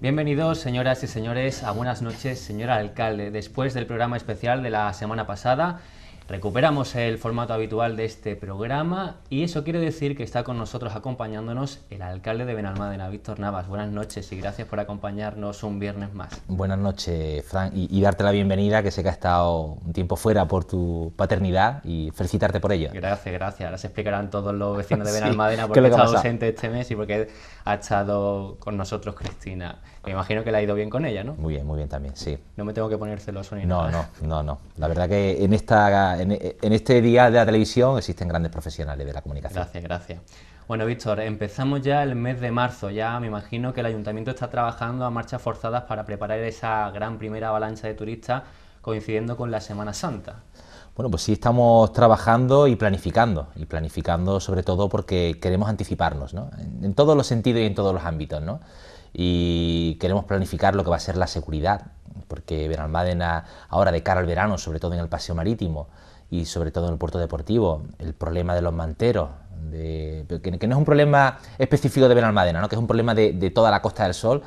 Bienvenidos, señoras y señores, a buenas noches, señora alcalde. Después del programa especial de la semana pasada, Recuperamos el formato habitual de este programa y eso quiere decir que está con nosotros acompañándonos el alcalde de Benalmádena, Víctor Navas. Buenas noches y gracias por acompañarnos un viernes más. Buenas noches, Frank, y, darte la bienvenida, que sé que has estado un tiempo fuera por tu paternidad y felicitarte por ello. Gracias, gracias. Ahora se explicarán todos los vecinos de Benalmádena por qué ha estado ausente este mes y por qué ha estado con nosotros Cristina. Me imagino que le ha ido bien con ella, ¿no? Muy bien, muy bien también, sí. No me tengo que poner celoso ni nada. No, no, no, no. La verdad que en esta en, este día de la televisión existen grandes profesionales de la comunicación. Gracias, gracias. Bueno, Víctor, empezamos ya el mes de marzo. Ya me imagino que el ayuntamiento está trabajando a marchas forzadas para preparar esa gran primera avalancha de turistas coincidiendo con la Semana Santa. Bueno, pues sí estamos trabajando y planificando, y planificando sobre todo porque queremos anticiparnos, ¿no? En, todos los sentidos y en todos los ámbitos, ¿no? Y queremos planificar lo que va a ser la seguridad, porque Benalmádena ahora de cara al verano, sobre todo en el paseo marítimo, y sobre todo en el puerto deportivo, el problema de los manteros, que, no es un problema específico de Benalmádena, ¿no? que es un problema de, toda la Costa del Sol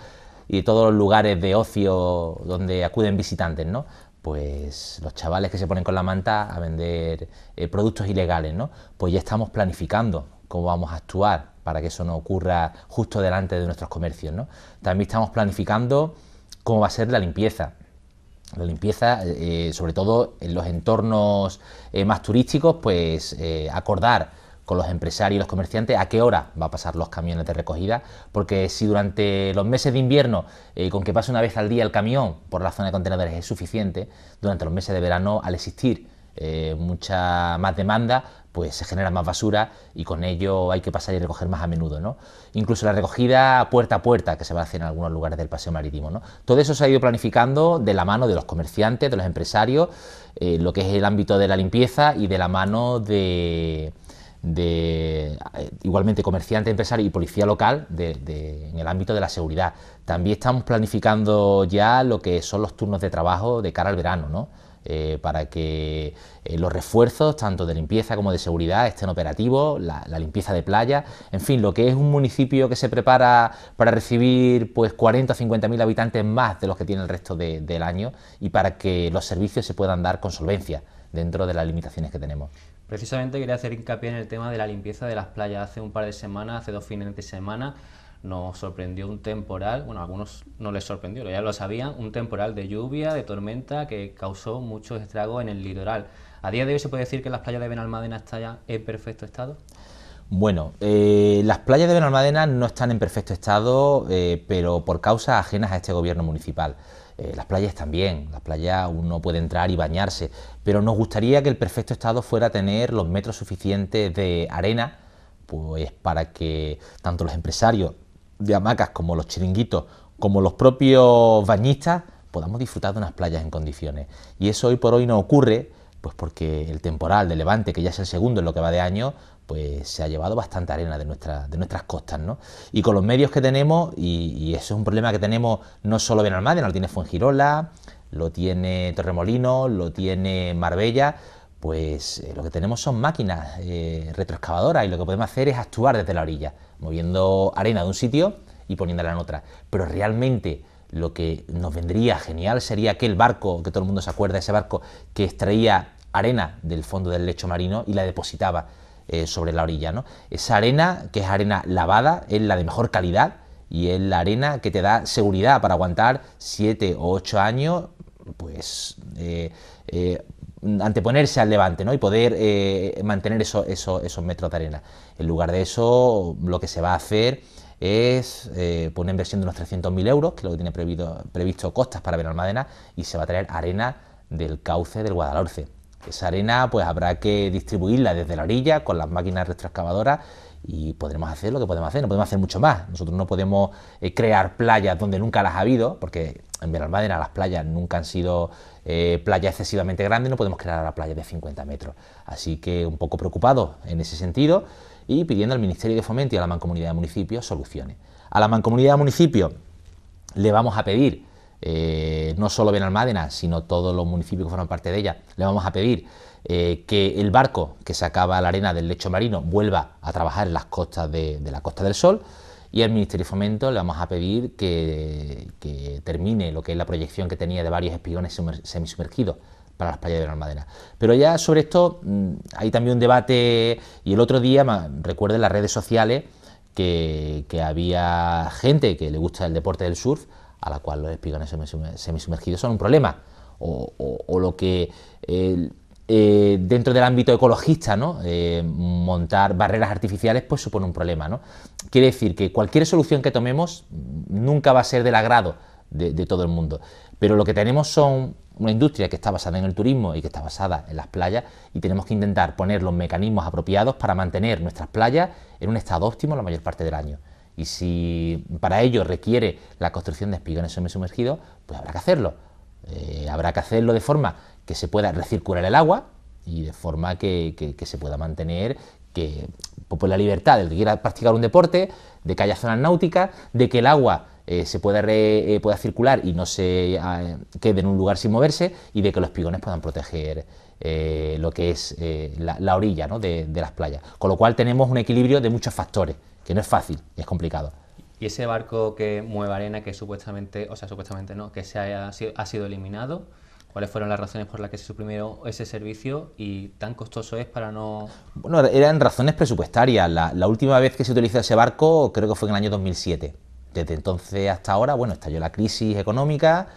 y de todos los lugares de ocio donde acuden visitantes, ¿no? pues los chavales que se ponen con la manta a vender eh, productos ilegales, ¿no? pues ya estamos planificando cómo vamos a actuar para que eso no ocurra justo delante de nuestros comercios. ¿no? También estamos planificando cómo va a ser la limpieza. La limpieza, eh, sobre todo en los entornos eh, más turísticos, pues eh, acordar con los empresarios y los comerciantes a qué hora va a pasar los camiones de recogida, porque si durante los meses de invierno, con que pase una vez al día el camión por la zona de contenedores es suficiente, durante los meses de verano, al existir eh, mucha más demanda, pues se genera más basura y con ello hay que pasar y recoger más a menudo, ¿no? Incluso la recogida puerta a puerta que se va a hacer en algunos lugares del paseo marítimo, ¿no? Todo eso se ha ido planificando de la mano de los comerciantes, de los empresarios, eh, lo que es el ámbito de la limpieza y de la mano de, de eh, igualmente comerciante, empresario y policía local en el ámbito de la seguridad. También estamos planificando ya lo que son los turnos de trabajo de cara al verano, ¿no? Eh, para que eh, los refuerzos, tanto de limpieza como de seguridad, estén operativos, la, limpieza de playa, en fin, lo que es un municipio que se prepara para recibir pues 40 o 50 mil habitantes más de los que tiene el resto del año y para que los servicios se puedan dar con solvencia dentro de las limitaciones que tenemos. Precisamente quería hacer hincapié en el tema de la limpieza de las playas. Hace un par de semanas, hace dos fines de semana, nos sorprendió un temporal, bueno, a algunos no les sorprendió, ya lo sabían, un temporal de lluvia, de tormenta, que causó muchos estragos en el litoral. ¿A día de hoy se puede decir que las playas de Benalmádena están en perfecto estado? Bueno, eh, las playas de Benalmádena no están en perfecto estado, eh, pero por causas ajenas a este gobierno municipal. Eh, las playas están bien, las playas uno puede entrar y bañarse, pero nos gustaría que el perfecto estado fuera tener los metros suficientes de arena, pues para que tanto los empresarios de hamacas como los chiringuitos, como los propios bañistas, podamos disfrutar de unas playas en condiciones. Y eso hoy por hoy no ocurre, pues porque el temporal de Levante, que ya es el segundo en lo que va de año, pues se ha llevado bastante arena de, nuestra, de nuestras costas, ¿no? Y con los medios que tenemos, y, eso es un problema que tenemos no solo mar lo tiene Fuengirola, lo tiene Torremolino, lo tiene Marbella, pues eh, lo que tenemos son máquinas eh, retroexcavadoras y lo que podemos hacer es actuar desde la orilla, moviendo arena de un sitio y poniéndola en otra. Pero realmente lo que nos vendría genial sería aquel barco, que todo el mundo se acuerda, ese barco que extraía arena del fondo del lecho marino y la depositaba eh, sobre la orilla. ¿no? Esa arena, que es arena lavada, es la de mejor calidad y es la arena que te da seguridad para aguantar 7 o 8 años pues anteponerse al levante ¿no? y poder eh, mantener eso, esos metros de arena. En lugar de eso, lo que se va a hacer es eh, poner en una inversión de unos 300.000 euros, que es lo que tiene previsto, Costas para ver Almadena, y se va a traer arena del cauce del Guadalhorce. Esa arena pues habrá que distribuirla desde la orilla con las máquinas retroexcavadoras y podremos hacer lo que podemos hacer, no podemos hacer mucho más. Nosotros no podemos eh, crear playas donde nunca las ha habido, porque en Benalmádena las playas nunca han sido eh, playas excesivamente grandes, no podemos crear la playa de 50 metros. Así que un poco preocupado en ese sentido y pidiendo al Ministerio de Fomento y a la Mancomunidad de Municipios soluciones. A la Mancomunidad de Municipios le vamos a pedir, eh, no solo Benalmádena, sino todos los municipios que forman parte de ella, le vamos a pedir eh, que el barco que sacaba la arena del lecho marino vuelva a trabajar en las costas de la Costa del Sol y al Ministerio de Fomento le vamos a pedir que, termine lo que es la proyección que tenía de varios espigones semisumergidos para las playas de la Madera. Pero ya sobre esto mm, hay también un debate y el otro día, recuerden las redes sociales, que, había gente que le gusta el deporte del surf, a la cual los espigones semisumergidos son un problema. O, lo que eh, dentro del ámbito ecologista, ¿no? Eh, montar barreras artificiales pues supone un problema. ¿no? Quiere decir que cualquier solución que tomemos nunca va a ser del agrado de, todo el mundo. Pero lo que tenemos son una industria que está basada en el turismo y que está basada en las playas y tenemos que intentar poner los mecanismos apropiados para mantener nuestras playas en un estado óptimo la mayor parte del año. Y si para ello requiere la construcción de espigones sumergidos, pues habrá que hacerlo. Eh, habrá que hacerlo de forma que se pueda recircular el agua y de forma que, que se pueda mantener que pues, pues la libertad del que quiera practicar un deporte, de que haya zonas náuticas, de que el agua eh, se pueda, eh, pueda, circular y no se ah, eh, quede en un lugar sin moverse y de que los pigones puedan proteger lo que es la, orilla de, las playas. Con lo cual tenemos un equilibrio de muchos factores, que no es fácil, es complicado. Y ese barco que mueve arena, que supuestamente, o sea, supuestamente no, que se haya, ha sido eliminado, cuáles fueron las razones por las que se suprimió ese servicio y tan costoso es para no... Bueno, eran razones presupuestarias. La, última vez que se utilizó ese barco creo que fue en el año 2007. Desde entonces hasta ahora, bueno, estalló la crisis económica,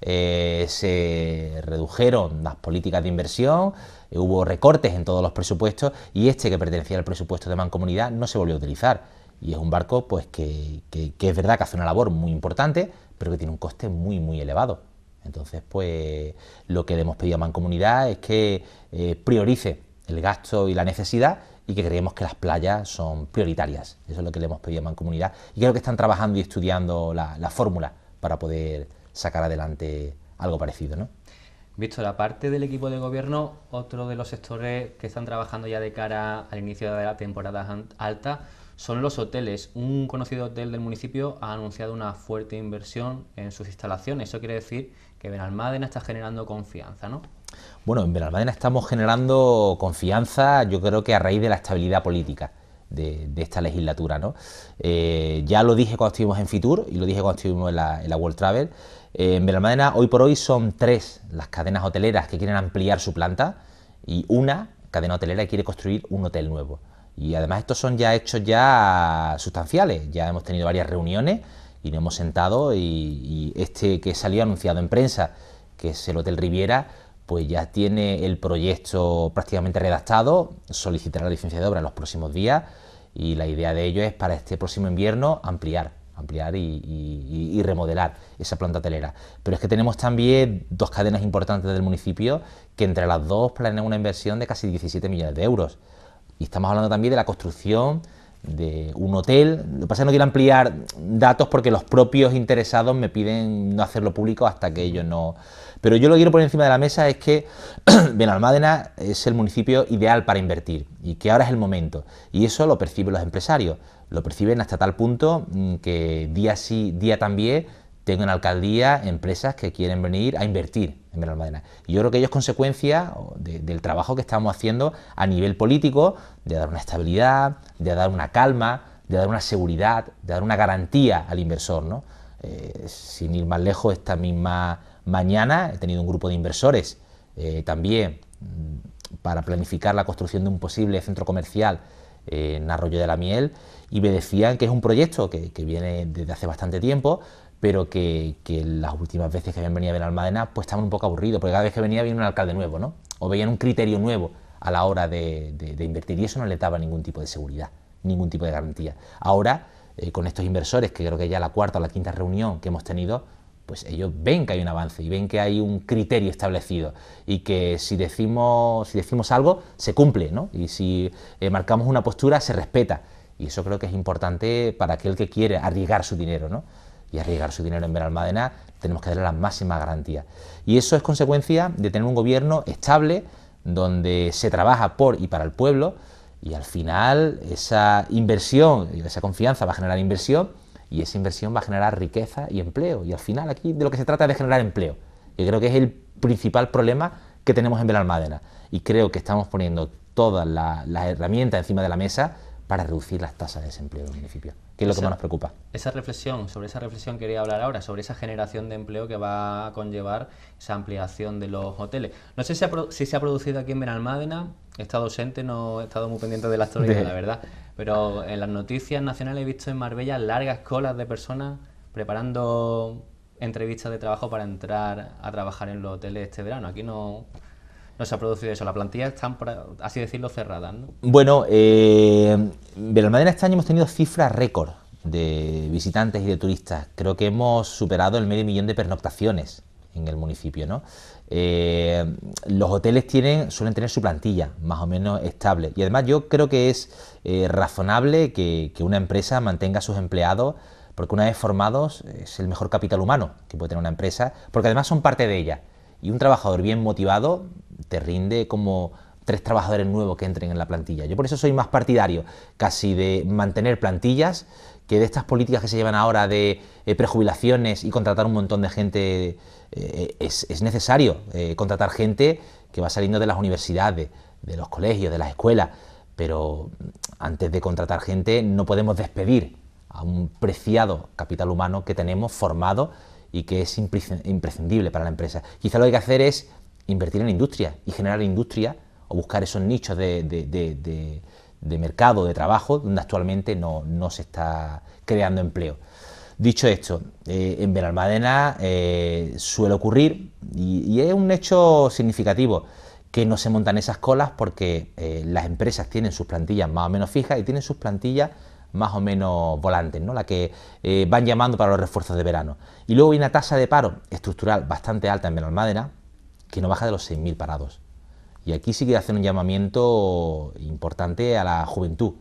eh, se redujeron las políticas de inversión, eh, hubo recortes en todos los presupuestos y este que pertenecía al presupuesto de Mancomunidad no se volvió a utilizar. Y es un barco pues que es verdad que hace una labor muy importante, pero que tiene un coste muy, muy elevado. Entonces, pues lo que le hemos pedido a Mancomunidad es que eh, priorice el gasto y la necesidad y que creemos que las playas son prioritarias. Eso es lo que le hemos pedido a Mancomunidad y creo que están trabajando y estudiando la, fórmula para poder sacar adelante algo parecido. Visto la parte del equipo de gobierno, otro de los sectores que están trabajando ya de cara al inicio de la temporada alta son los hoteles. Un conocido hotel del municipio ha anunciado una fuerte inversión en sus instalaciones. Eso quiere decir que Benalmádena está generando confianza, ¿no? Bueno, en Benalmádena estamos generando confianza, yo creo que a raíz de la estabilidad política. De, esta legislatura. ¿no? Eh, ya lo dije cuando estuvimos en Fitur y lo dije cuando estuvimos en la, World Travel. Eh, en Benalmádena hoy por hoy son tres las cadenas hoteleras que quieren ampliar su planta y una cadena hotelera que quiere construir un hotel nuevo. Y además estos son ya hechos ya sustanciales, ya hemos tenido varias reuniones y nos hemos sentado y, este que salió anunciado en prensa, que es el Hotel Riviera, pues ya tiene el proyecto prácticamente redactado, solicitará la licencia de obra en los próximos días y la idea de ello es para este próximo invierno ampliar, ampliar y, remodelar esa planta hotelera. Pero es que tenemos también dos cadenas importantes del municipio que entre las dos planean una inversión de casi 17 millones de euros. Y estamos hablando también de la construcción de un hotel. Lo que pasa es que no quiero ampliar datos porque los propios interesados me piden no hacerlo público hasta que ellos no... Pero yo lo que quiero poner encima de la mesa es que Benalmádena es el municipio ideal para invertir y que ahora es el momento. Y eso lo perciben los empresarios, lo perciben hasta tal punto mm, que día sí, día también tengo en alcaldía empresas que quieren venir a invertir en Benalmádena. Y yo creo que ello es consecuencia del trabajo que estamos haciendo a nivel político, de dar una estabilidad, de dar una calma, de dar una seguridad, de dar una garantía al inversor. ¿no? Eh, sin ir más lejos, esta misma mañana he tenido un grupo de inversores eh, también mm, para planificar la construcción de un posible centro comercial en Arroyo de la Miel y me decían que es un proyecto que viene desde hace bastante tiempo, pero que, las últimas veces que habían venido a ver Almadena, pues estaban un poco aburridos, porque cada vez que venía había un alcalde nuevo, ¿no? O veían un criterio nuevo a la hora de, invertir, y eso no le daba ningún tipo de seguridad, ningún tipo de garantía. Ahora, eh, con estos inversores, que creo que ya la cuarta o la quinta reunión que hemos tenido, pues ellos ven que hay un avance y ven que hay un criterio establecido y que si decimos, algo, se cumple, ¿no? Y si eh, marcamos una postura, se respeta. Y eso creo que es importante para aquel que quiere arriesgar su dinero, ¿no? y arriesgar su dinero en Benalmádena, tenemos que darle las máximas garantías. Y eso es consecuencia de tener un gobierno estable, donde se trabaja por y para el pueblo, y al final esa inversión, esa confianza va a generar inversión, y esa inversión va a generar riqueza y empleo. Y al final aquí de lo que se trata es de generar empleo, que creo que es el principal problema que tenemos en Benalmádena. Y creo que estamos poniendo todas las herramientas encima de la mesa para reducir las tasas de desempleo del municipio que es lo que más nos preocupa. Esa reflexión, sobre esa reflexión quería hablar ahora, sobre esa generación de empleo que va a conllevar esa ampliación de los hoteles. No sé si, se ha producido aquí en Benalmádena, he estado ausente, no he estado muy pendiente de la historia, la verdad, pero en las noticias nacionales he visto en Marbella largas colas de personas preparando entrevistas de trabajo para entrar a trabajar en los hoteles este verano. Aquí no, no se ha producido eso. La plantilla están, así decirlo, cerrada, ¿no? Bueno, eh, Benalmádena este año hemos tenido cifras récord de visitantes y de turistas. Creo que hemos superado el medio millón de pernoctaciones en el municipio, ¿no? Eh, los hoteles tienen, suelen tener su plantilla más o menos estable. Y además yo creo que es eh, razonable que, que, una empresa mantenga a sus empleados, porque una vez formados es el mejor capital humano que puede tener una empresa, porque además son parte de ella. Y un trabajador bien motivado te rinde como tres trabajadores nuevos que entren en la plantilla. Yo por eso soy más partidario casi de mantener plantillas que de estas políticas que se llevan ahora de eh, prejubilaciones y contratar un montón de gente, eh, eh, es, necesario contratar gente que va saliendo de las universidades, de los colegios, de las escuelas, pero antes de contratar gente no podemos despedir a un preciado capital humano que tenemos formado y que es imprescindible para la empresa. Quizá lo que hay que hacer es invertir en industria y generar industria o buscar esos nichos de, mercado, de trabajo, donde actualmente no, se está creando empleo. Dicho esto, eh, en Benalmádena eh, suele ocurrir, y, es un hecho significativo, que no se montan esas colas porque eh, las empresas tienen sus plantillas más o menos fijas y tienen sus plantillas más o menos volantes, ¿no? la que van llamando para los refuerzos de verano. Y luego hay una tasa de paro estructural bastante alta en Benalmádena, que no baja de los 6.000 parados. Y aquí sí que hacen un llamamiento importante a la juventud,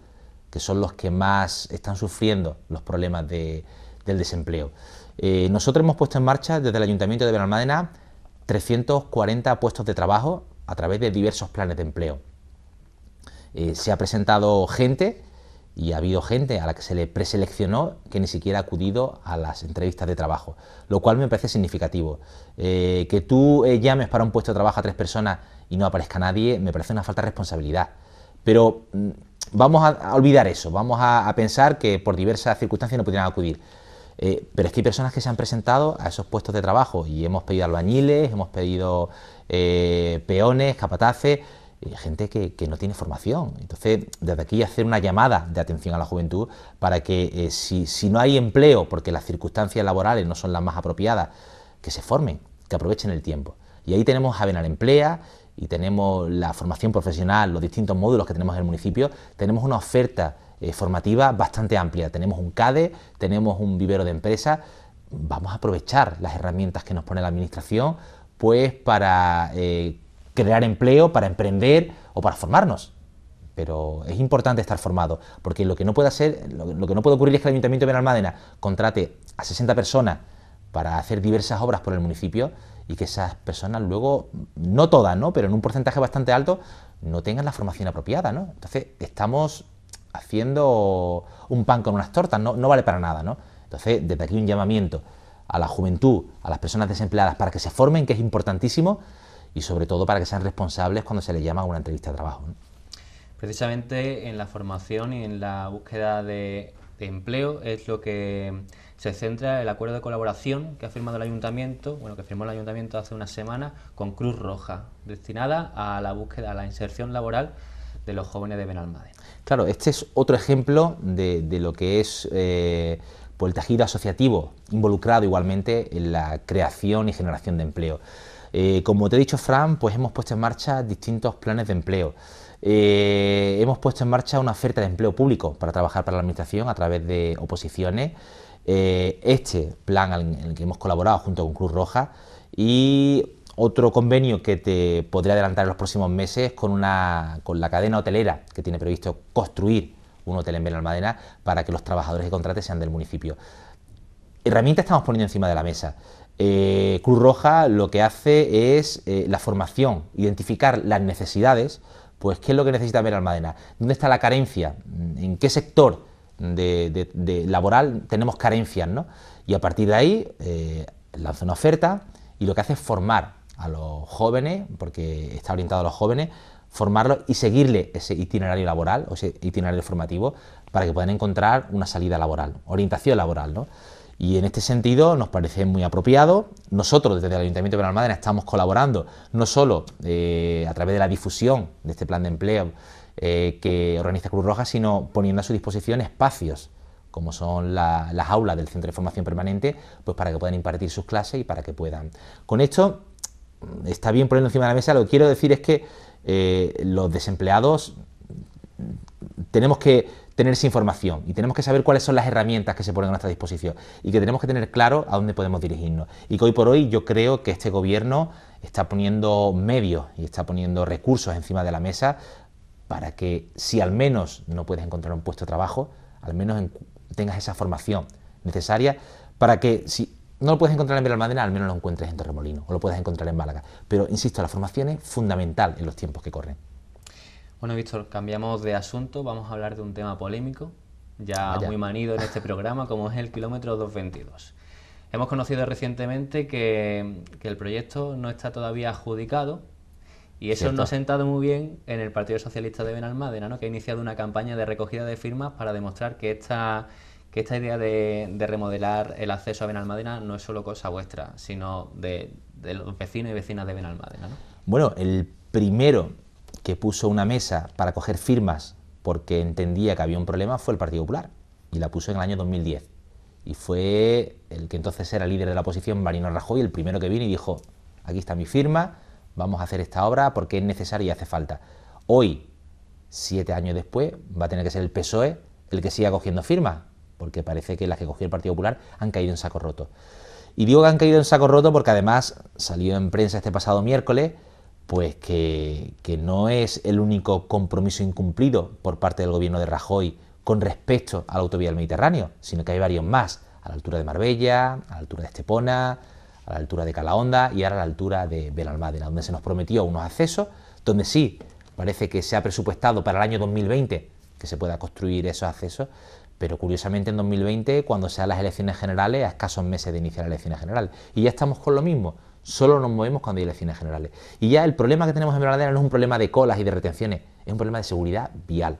que son los que más están sufriendo los problemas del desempleo. Eh, nosotros hemos puesto en marcha desde el Ayuntamiento de Benalmádena 340 puestos de trabajo a través de diversos planes de empleo. Eh, se ha presentado gente y ha habido gente a la que se le preseleccionó que ni siquiera ha acudido a las entrevistas de trabajo, lo cual me parece significativo. Eh, que tú eh, llames para un puesto de trabajo a tres personas y no aparezca nadie, me parece una falta de responsabilidad. Pero mm, vamos a, olvidar eso, vamos a, pensar que por diversas circunstancias no pudieran acudir. Eh, pero es que hay personas que se han presentado a esos puestos de trabajo y hemos pedido albañiles, hemos pedido peones, capataces gente que, no tiene formación. Entonces, desde aquí hacer una llamada de atención a la juventud para que eh, si, no hay empleo, porque las circunstancias laborales no son las más apropiadas, que se formen, que aprovechen el tiempo. Y ahí tenemos Avenal Emplea y tenemos la formación profesional, los distintos módulos que tenemos en el municipio, tenemos una oferta eh, formativa bastante amplia. Tenemos un CADE, tenemos un vivero de empresa Vamos a aprovechar las herramientas que nos pone la Administración pues para eh, crear empleo, para emprender o para formarnos. Pero es importante estar formado, porque lo que no puede, hacer, lo, que no puede ocurrir es que el Ayuntamiento de Benalmádena contrate a 60 personas para hacer diversas obras por el municipio y que esas personas luego, no todas, ¿no? pero en un porcentaje bastante alto, no tengan la formación apropiada. ¿no? Entonces estamos haciendo un pan con unas tortas, no, no vale para nada. ¿no? Entonces, desde aquí un llamamiento a la juventud, a las personas desempleadas, para que se formen, que es importantísimo, y sobre todo para que sean responsables cuando se les llama a una entrevista de trabajo. Precisamente en la formación y en la búsqueda de, empleo es lo que se centra el acuerdo de colaboración que ha firmado el ayuntamiento, bueno, que firmó el ayuntamiento hace una semana con Cruz Roja, destinada a la búsqueda, a la inserción laboral de los jóvenes de Benalmádena. Claro, este es otro ejemplo de, lo que es eh, el tejido asociativo involucrado igualmente en la creación y generación de empleo. Eh, como te he dicho, Fran, pues hemos puesto en marcha distintos planes de empleo. Eh, hemos puesto en marcha una oferta de empleo público para trabajar para la Administración a través de oposiciones. Eh, este plan en el que hemos colaborado junto con Cruz Roja y otro convenio que te podría adelantar en los próximos meses con, una, con la cadena hotelera que tiene previsto construir un hotel en almadena para que los trabajadores que contrate sean del municipio herramientas estamos poniendo encima de la mesa. Eh, Cruz Roja lo que hace es eh, la formación, identificar las necesidades, pues qué es lo que necesita ver Almadena, dónde está la carencia, en qué sector de, laboral tenemos carencias, ¿no? Y a partir de ahí eh, lanza una oferta y lo que hace es formar a los jóvenes, porque está orientado a los jóvenes, formarlos y seguirle ese itinerario laboral o ese itinerario formativo para que puedan encontrar una salida laboral, orientación laboral, ¿no? Y en este sentido nos parece muy apropiado. Nosotros desde el Ayuntamiento de Benalmádena estamos colaborando no solo eh, a través de la difusión de este plan de empleo eh, que organiza Cruz Roja, sino poniendo a su disposición espacios como son las aulas del Centro de Formación Permanente, pues para que puedan impartir sus clases y para que puedan. Con esto está bien poniendo encima de la mesa, lo que quiero decir es que eh, los desempleados tenemos que tener esa información y tenemos que saber cuáles son las herramientas que se ponen a nuestra disposición y que tenemos que tener claro a dónde podemos dirigirnos. Y que hoy por hoy yo creo que este gobierno está poniendo medios y está poniendo recursos encima de la mesa para que si al menos no puedes encontrar un puesto de trabajo, al menos tengas esa formación necesaria para que si no lo puedes encontrar en Benalmádena, al menos lo encuentres en Torremolino o lo puedas encontrar en Málaga. Pero insisto, la formación es fundamental en los tiempos que corren. Bueno, Víctor, cambiamos de asunto, vamos a hablar de un tema polémico, ya muy manido en este programa, como es el kilómetro 222. Hemos conocido recientemente que, el proyecto no está todavía adjudicado y eso nos ha sentado muy bien en el Partido Socialista de Benalmádena, ¿no? que ha iniciado una campaña de recogida de firmas para demostrar que esta, que esta idea de, remodelar el acceso a Benalmádena no es solo cosa vuestra, sino de, de los vecinos y vecinas de Benalmádena. ¿no? Bueno, el primero que puso una mesa para coger firmas porque entendía que había un problema fue el Partido Popular y la puso en el año 2010. Y fue el que entonces era líder de la oposición, Marino Rajoy, el primero que vino y dijo, aquí está mi firma, vamos a hacer esta obra porque es necesaria y hace falta. Hoy, siete años después, va a tener que ser el PSOE el que siga cogiendo firmas, porque parece que las que cogió el Partido Popular han caído en saco roto. Y digo que han caído en saco roto porque además salió en prensa este pasado miércoles pues que, no es el único compromiso incumplido por parte del gobierno de Rajoy con respecto a la autovía del Mediterráneo, sino que hay varios más, a la altura de Marbella, a la altura de Estepona, a la altura de Calahonda y ahora a la altura de Benalmádena, donde se nos prometió unos accesos, donde sí parece que se ha presupuestado para el año 2020 que se pueda construir esos accesos, pero curiosamente en 2020, cuando sean las elecciones generales, a escasos meses de iniciar las elecciones generales. Y ya estamos con lo mismo. Solo nos movemos cuando hay elecciones generales. Y ya el problema que tenemos en verdadera no es un problema de colas y de retenciones, es un problema de seguridad vial.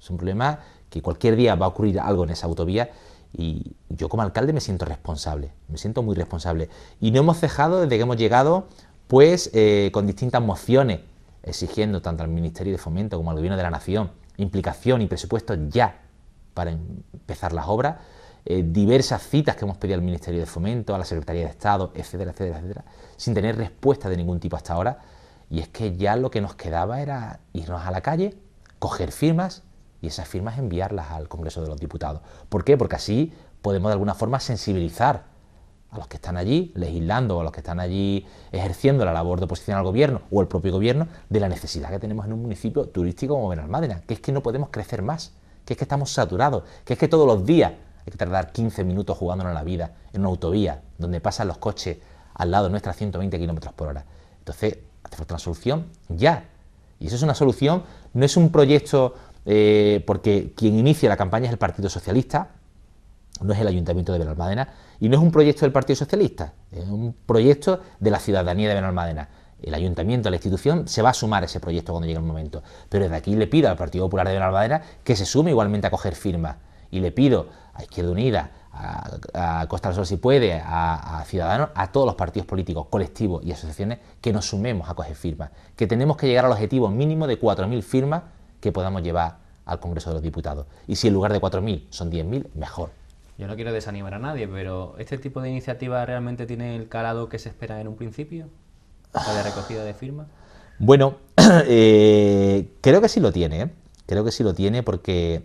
Es un problema que cualquier día va a ocurrir algo en esa autovía y yo como alcalde me siento responsable, me siento muy responsable. Y no hemos cejado desde que hemos llegado, pues eh, con distintas mociones, exigiendo tanto al Ministerio de Fomento como al Gobierno de la Nación implicación y presupuesto ya para empezar las obras eh, diversas citas que hemos pedido al Ministerio de Fomento, a la Secretaría de Estado, etcétera, etcétera, etcétera, sin tener respuesta de ningún tipo hasta ahora. Y es que ya lo que nos quedaba era irnos a la calle, coger firmas y esas firmas enviarlas al Congreso de los Diputados. ¿Por qué? Porque así podemos de alguna forma sensibilizar a los que están allí legislando, a los que están allí ejerciendo la labor de oposición al gobierno o el propio gobierno, de la necesidad que tenemos en un municipio turístico como Benalmádena, que es que no podemos crecer más, que es que estamos saturados, que es que todos los días hay que tardar 15 minutos jugándonos la vida en una autovía donde pasan los coches al lado de 120 kilómetros por hora. Entonces, hace falta una solución ya. Y eso es una solución, no es un proyecto eh, porque quien inicia la campaña es el Partido Socialista, no es el Ayuntamiento de Benalmádena, y no es un proyecto del Partido Socialista, es un proyecto de la ciudadanía de Benalmádena. El ayuntamiento, la institución, se va a sumar a ese proyecto cuando llegue el momento. Pero desde aquí le pido al Partido Popular de Benalmádena que se sume igualmente a coger firmas. Y le pido a Izquierda Unida, a, Costa del Sol si puede, a, Ciudadanos, a todos los partidos políticos, colectivos y asociaciones que nos sumemos a coger firmas, que tenemos que llegar al objetivo mínimo de 4.000 firmas que podamos llevar al Congreso de los Diputados. Y si en lugar de 4.000 son 10.000, mejor. Yo no quiero desanimar a nadie, pero ¿este tipo de iniciativa realmente tiene el calado que se espera en un principio? ¿La de recogida de firmas? Bueno, eh, creo que sí lo tiene, ¿eh? creo que sí lo tiene porque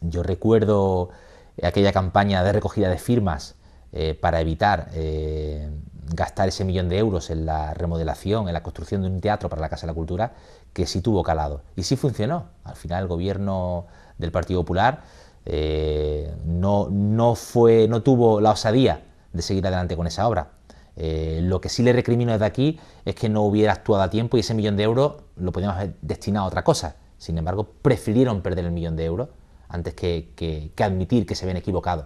yo recuerdo aquella campaña de recogida de firmas eh, para evitar eh, gastar ese millón de euros en la remodelación, en la construcción de un teatro para la Casa de la Cultura, que sí tuvo calado. Y sí funcionó. Al final el gobierno del Partido Popular eh, no, tuvo la osadía de seguir adelante con esa obra. lo que sí le recrimino desde aquí es que no hubiera actuado a tiempo y ese millón de euros lo podíamos haber destinado a otra cosa. Sin embargo, prefirieron perder el millón de euros antes que, admitir que se ven equivocados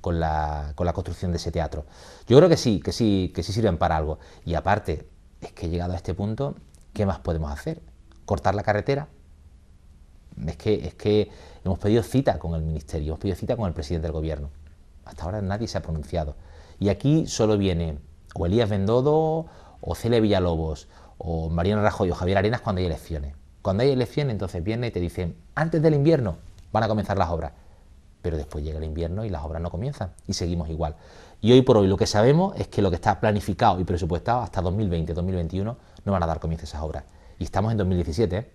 con la, construcción de ese teatro. Yo creo que sí, que sí, sirven para algo. Y aparte, es que llegado a este punto, ¿qué más podemos hacer? ¿Cortar la carretera? Es que, es que hemos pedido cita con el Ministerio, hemos pedido cita con el presidente del Gobierno. Hasta ahora nadie se ha pronunciado. Y aquí solo viene o Elías Bendodo, o Cele Villalobos, o Mariano Rajoy, o Javier Arenas cuando hay elecciones. Cuando hay elecciones, entonces viene y te dicen, antes del invierno, van a comenzar las obras. Pero después llega el invierno y las obras no comienzan y seguimos igual. Y hoy por hoy lo que sabemos es que lo que está planificado y presupuestado hasta 2020, 2021 no van a dar comienzo a esas obras. Y estamos en 2017. ¿eh?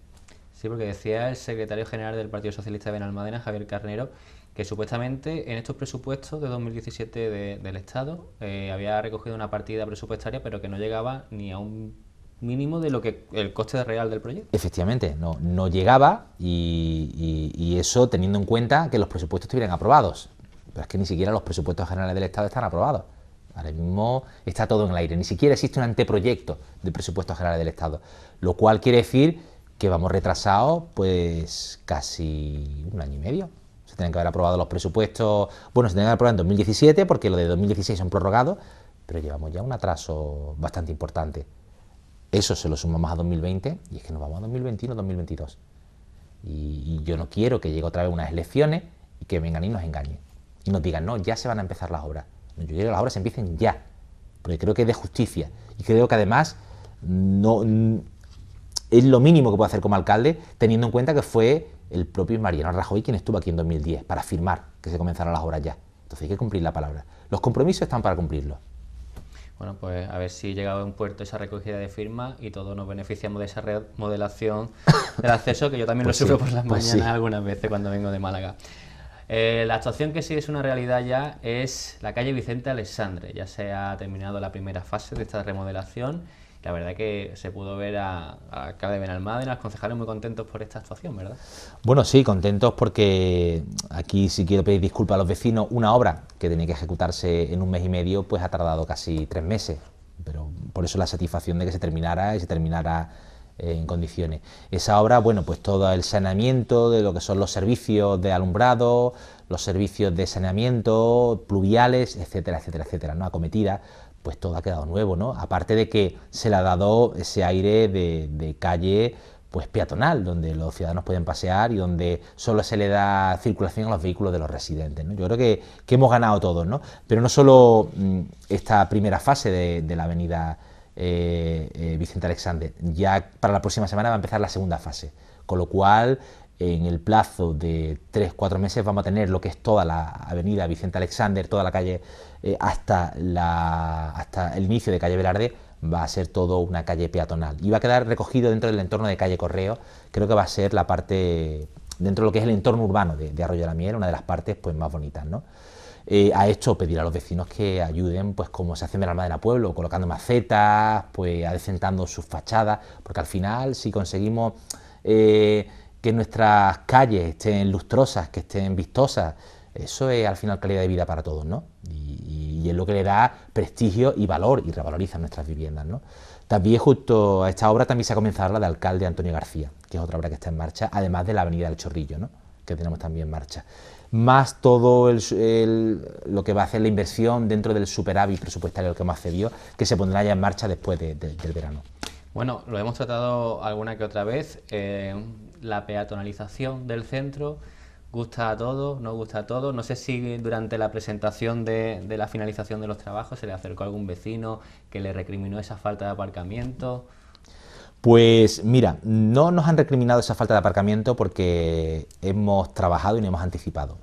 Sí, porque decía el secretario general del Partido Socialista de Benalmadena, Javier Carnero, que supuestamente en estos presupuestos de 2017 del Estado eh, había recogido una partida presupuestaria, pero que no llegaba ni a un mínimo de lo que el coste real del proyecto. Efectivamente, no, no llegaba y, eso teniendo en cuenta que los presupuestos estuvieran aprobados. Pero es que ni siquiera los presupuestos generales del Estado están aprobados. Ahora mismo está todo en el aire, ni siquiera existe un anteproyecto de presupuestos generales del Estado, lo cual quiere decir que vamos retrasados pues casi un año y medio. Se tienen que haber aprobado los presupuestos, bueno, se tienen que haber aprobado en 2017 porque los de 2016 son prorrogados, pero llevamos ya un atraso bastante importante. Eso se lo sumamos a 2020 y es que nos vamos a 2021, 2022. Y, yo no quiero que llegue otra vez unas elecciones y que vengan y nos engañen. Y nos digan, no, ya se van a empezar las obras. yo quiero que las obras se empiecen ya. Porque creo que es de justicia. Y creo que además no, mm, es lo mínimo que puedo hacer como alcalde, teniendo en cuenta que fue el propio Mariano Rajoy quien estuvo aquí en 2010 para firmar que se comenzaran las obras ya. Entonces hay que cumplir la palabra. Los compromisos están para cumplirlos. Bueno, pues a ver si llega a un puerto esa recogida de firmas y todos nos beneficiamos de esa remodelación del acceso, que yo también lo pues sufro por las pues mañanas algunas veces cuando vengo de Málaga. Eh, la actuación que sí es una realidad ya es la calle Vicente Alessandre. Ya se ha terminado la primera fase de esta remodelación la verdad que se pudo ver a, a de Benalmada y los concejales muy contentos por esta actuación, ¿verdad? Bueno, sí, contentos porque aquí si quiero pedir disculpas a los vecinos, una obra que tenía que ejecutarse en un mes y medio, pues ha tardado casi tres meses. Pero por eso la satisfacción de que se terminara y se terminara eh, en condiciones. Esa obra, bueno, pues todo el saneamiento de lo que son los servicios de alumbrado, los servicios de saneamiento, pluviales, etcétera, etcétera, etcétera, ¿no? Acometida pues todo ha quedado nuevo, ¿no? Aparte de que se le ha dado ese aire de, calle pues peatonal, donde los ciudadanos pueden pasear y donde solo se le da circulación a los vehículos de los residentes. ¿no? Yo creo que, hemos ganado todos, ¿no? Pero no solo mm, esta primera fase de, la avenida eh, eh, Vicente Alexander, ya para la próxima semana va a empezar la segunda fase, con lo cual en el plazo de 3-4 meses vamos a tener lo que es toda la avenida Vicente Alexander, toda la calle eh, hasta, la, hasta el inicio de calle Velarde, va a ser todo una calle peatonal y va a quedar recogido dentro del entorno de calle Correo, creo que va a ser la parte, dentro de lo que es el entorno urbano de, Arroyo de la Miel, una de las partes pues, más bonitas. ¿no? Eh, a esto pedir a los vecinos que ayuden, pues como se hace en el la Pueblo, colocando macetas, pues adecentando sus fachadas, porque al final si conseguimos... Eh, que nuestras calles estén lustrosas, que estén vistosas, eso es al final calidad de vida para todos, ¿no? Y, es lo que le da prestigio y valor y revaloriza nuestras viviendas, ¿no? También justo a esta obra también se ha comenzado la de alcalde Antonio García, que es otra obra que está en marcha, además de la Avenida del Chorrillo, ¿no? que tenemos también en marcha. Más todo lo que va a hacer la inversión dentro del superávit presupuestario que hemos accedido, que se pondrá ya en marcha después del verano. Bueno, lo hemos tratado alguna que otra vez. Eh, la peatonalización del centro gusta a todos, no gusta a todos. No sé si durante la presentación de, la finalización de los trabajos se le acercó algún vecino que le recriminó esa falta de aparcamiento. Pues mira, no nos han recriminado esa falta de aparcamiento porque hemos trabajado y no hemos anticipado.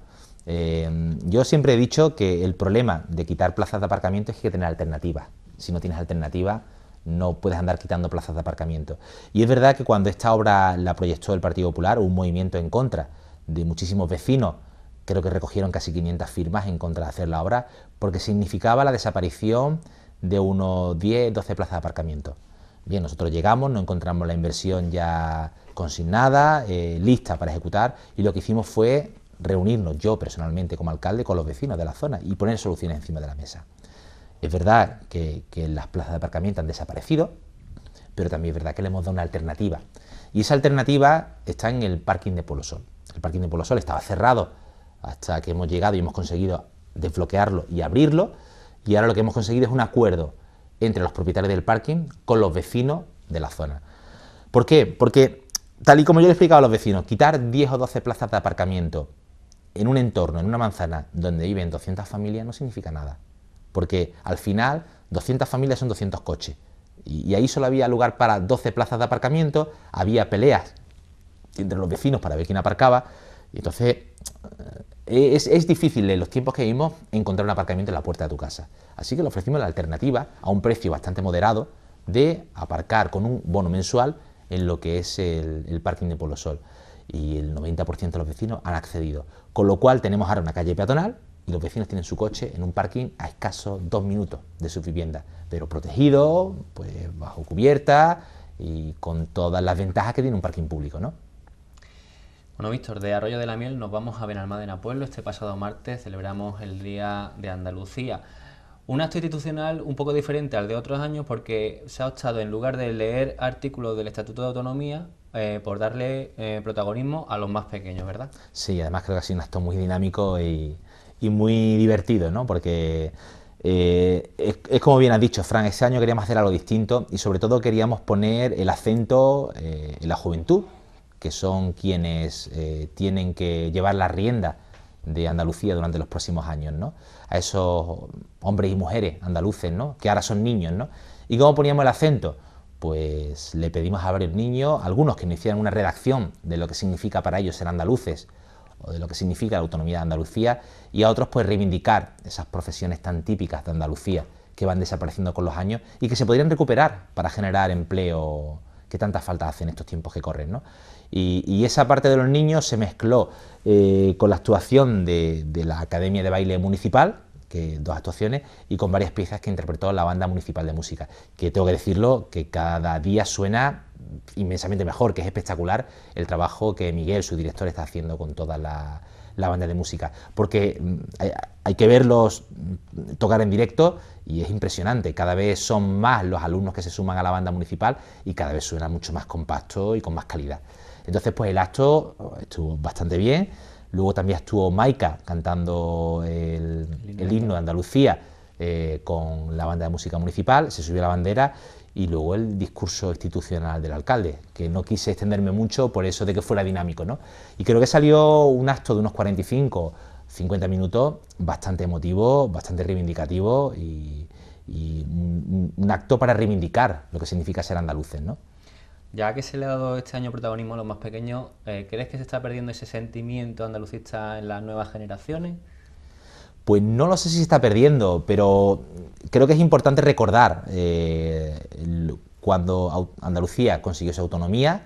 Eh, yo siempre he dicho que el problema de quitar plazas de aparcamiento es que hay que tener alternativas. Si no tienes alternativa no puedes andar quitando plazas de aparcamiento. Y es verdad que cuando esta obra la proyectó el Partido Popular, un movimiento en contra de muchísimos vecinos, creo que recogieron casi 500 firmas en contra de hacer la obra, porque significaba la desaparición de unos 10, 12 plazas de aparcamiento. Bien, nosotros llegamos, no encontramos la inversión ya consignada, eh, lista para ejecutar, y lo que hicimos fue reunirnos yo personalmente como alcalde con los vecinos de la zona y poner soluciones encima de la mesa. Es verdad que, las plazas de aparcamiento han desaparecido, pero también es verdad que le hemos dado una alternativa. Y esa alternativa está en el parking de Sol. El parking de Polosol estaba cerrado hasta que hemos llegado y hemos conseguido desbloquearlo y abrirlo. Y ahora lo que hemos conseguido es un acuerdo entre los propietarios del parking con los vecinos de la zona. ¿Por qué? Porque, tal y como yo le he explicado a los vecinos, quitar 10 o 12 plazas de aparcamiento en un entorno, en una manzana donde viven 200 familias, no significa nada porque al final 200 familias son 200 coches. Y, ahí solo había lugar para 12 plazas de aparcamiento, había peleas entre los vecinos para ver quién aparcaba. Y entonces eh, es, difícil en los tiempos que vivimos encontrar un aparcamiento en la puerta de tu casa. Así que le ofrecimos la alternativa a un precio bastante moderado de aparcar con un bono mensual en lo que es el, parking de Polo Sol. Y el 90% de los vecinos han accedido. Con lo cual tenemos ahora una calle peatonal y los vecinos tienen su coche en un parking a escasos dos minutos de su vivienda, pero protegido, pues bajo cubierta y con todas las ventajas que tiene un parking público, ¿no? Bueno, Víctor, de Arroyo de la Miel nos vamos a Benalmádena Pueblo. Este pasado martes celebramos el Día de Andalucía. Un acto institucional un poco diferente al de otros años porque se ha optado, en lugar de leer artículos del Estatuto de Autonomía, eh, por darle eh, protagonismo a los más pequeños, ¿verdad? Sí, además creo que ha sido un acto muy dinámico y y muy divertido, ¿no? Porque eh, es, como bien has dicho, Fran, ese año queríamos hacer algo distinto y sobre todo queríamos poner el acento eh, en la juventud, que son quienes eh, tienen que llevar la rienda de Andalucía durante los próximos años, ¿no? A esos hombres y mujeres andaluces, ¿no? Que ahora son niños, ¿no? ¿Y cómo poníamos el acento? Pues le pedimos a varios niños, algunos que nos hicieran una redacción de lo que significa para ellos ser andaluces o de lo que significa la autonomía de Andalucía y a otros pues reivindicar esas profesiones tan típicas de Andalucía que van desapareciendo con los años y que se podrían recuperar para generar empleo que tantas faltas hacen estos tiempos que corren. Y, esa parte de los niños se mezcló eh, con la actuación de, de la Academia de Baile Municipal, que dos actuaciones y con varias piezas que interpretó la banda municipal de música, que tengo que decirlo que cada día suena inmensamente mejor, que es espectacular el trabajo que Miguel, su director, está haciendo con toda la, banda de música. Porque mm, hay, que verlos mm, tocar en directo y es impresionante. Cada vez son más los alumnos que se suman a la banda municipal y cada vez suena mucho más compacto y con más calidad. Entonces, pues el acto estuvo bastante bien. Luego también estuvo Maika cantando el, himno de Andalucía eh, con la banda de música municipal. Se subió la bandera y luego el discurso institucional del alcalde, que no quise extenderme mucho por eso de que fuera dinámico. ¿no? Y creo que salió un acto de unos 45, 50 minutos, bastante emotivo, bastante reivindicativo y, un, acto para reivindicar lo que significa ser andaluces. ¿no? Ya que se le ha dado este año protagonismo a los más pequeños, eh, ¿crees que se está perdiendo ese sentimiento andalucista en las nuevas generaciones? pues no lo sé si se está perdiendo, pero creo que es importante recordar eh, cuando Andalucía consiguió su autonomía,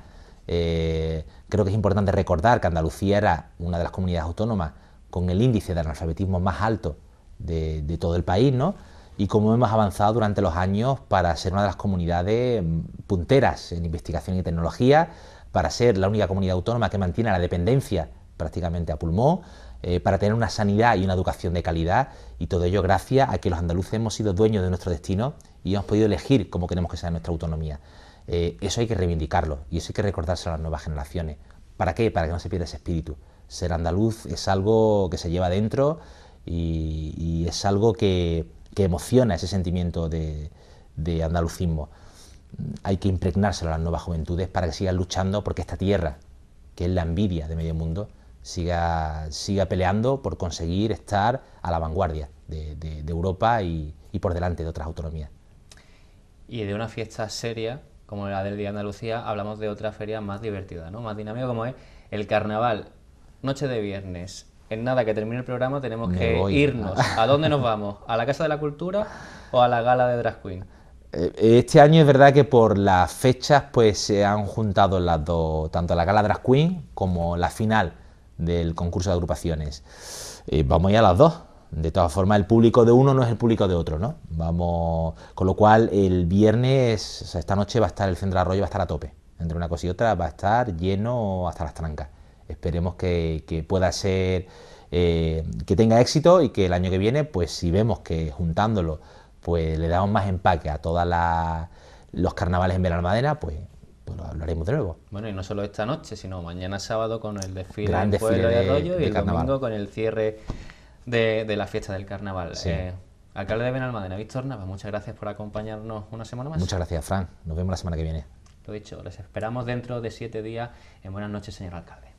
eh, creo que es importante recordar que Andalucía era una de las comunidades autónomas con el índice de analfabetismo más alto de, todo el país, ¿no? Y cómo hemos avanzado durante los años para ser una de las comunidades mm, punteras en investigación y tecnología, para ser la única comunidad autónoma que mantiene la dependencia prácticamente a pulmón, eh, para tener una sanidad y una educación de calidad y todo ello gracias a que los andaluces hemos sido dueños de nuestro destino y hemos podido elegir cómo queremos que sea nuestra autonomía. Eh, eso hay que reivindicarlo y eso hay que recordárselo a las nuevas generaciones. ¿Para qué? Para que no se pierda ese espíritu. Ser andaluz es algo que se lleva dentro y, es algo que, emociona ese sentimiento de, de andalucismo hay que impregnárselo a las nuevas juventudes para que sigan luchando porque esta tierra, que es la envidia de medio mundo, siga, siga peleando por conseguir estar a la vanguardia de, Europa y, por delante de otras autonomías. Y de una fiesta seria como la del Día de Andalucía, hablamos de otra feria más divertida, ¿no? más dinámica como es el carnaval, noche de viernes. En nada que termine el programa tenemos que irnos. ¿A dónde nos vamos? ¿A la Casa de la Cultura o a la gala de Drag Queen? Eh, este año es verdad que por las fechas pues se han juntado las dos, tanto la gala Drag Queen como la final del concurso de agrupaciones. Eh, vamos a a las dos. De todas formas, el público de uno no es el público de otro, ¿no? Vamos, con lo cual el viernes, esta noche va a estar el centro de arroyo, va a estar a tope. Entre una cosa y otra va a estar lleno hasta las trancas. Esperemos que, pueda ser, eh, que tenga éxito y que el año que viene, pues si vemos que juntándolo, pues le damos más empaque a todas los carnavales en Almadena, pues pues lo hablaremos de nuevo. Bueno, y no solo esta noche, sino mañana sábado con el desfile Gran Pueblo de, Arroyo y el carnaval. domingo con el cierre de, la fiesta del carnaval. Eh, alcalde de Benalmádena, Víctor Nava, muchas gracias por acompañarnos una semana más. Muchas gracias, Fran. Nos vemos la semana que viene. Lo dicho, les esperamos dentro de siete días. En buenas noches, señor alcalde.